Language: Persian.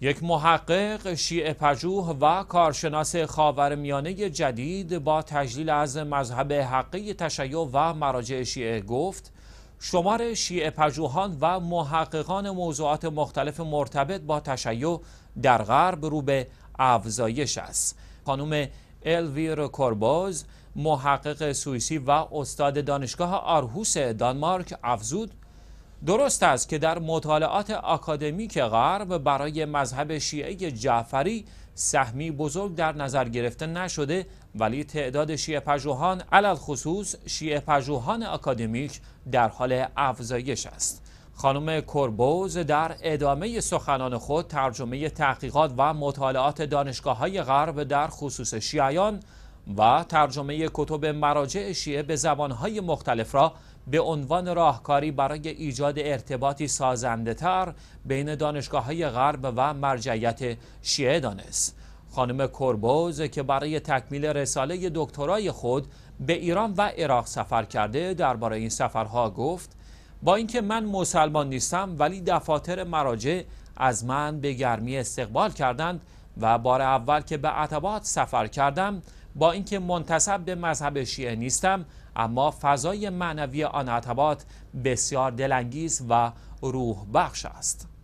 یک محقق شیعه پژوه و کارشناس خاورمیانه جدید با تجلیل از مذهب حقی تشیع و مراجع شیعه گفت شمار شیعه پژوهان و محققان موضوعات مختلف مرتبط با تشیع در غرب رو به افزایش است خانم الویر کورباز محقق سوئیسی و استاد دانشگاه آرهوس دانمارک افزود درست است که در مطالعات اکادمیک غرب برای مذهب شیعه جعفری سهمی بزرگ در نظر گرفته نشده ولی تعداد شیعه پژوهان علل خصوص شیعه پژوهان اکادمیک در حال افزایش است خانم کربوز در ادامه سخنان خود ترجمه تحقیقات و مطالعات دانشگاه های غرب در خصوص شیعیان و ترجمه کتب مراجع شیعه به زبانهای مختلف را به عنوان راهکاری برای ایجاد ارتباطی سازنده تر بین دانشگاه های غرب و مرجعیت شیعه دانست. خانم کربوز که برای تکمیل رساله دکترای خود به ایران و عراق سفر کرده درباره این سفرها گفت با اینکه من مسلمان نیستم ولی دفاتر مراجع از من به گرمی استقبال کردند و بار اول که به عتبات سفر کردم با اینکه منتسب به مذهب شیعه نیستم اما فضای معنوی آن عتبات بسیار دلانگیز و روح بخش است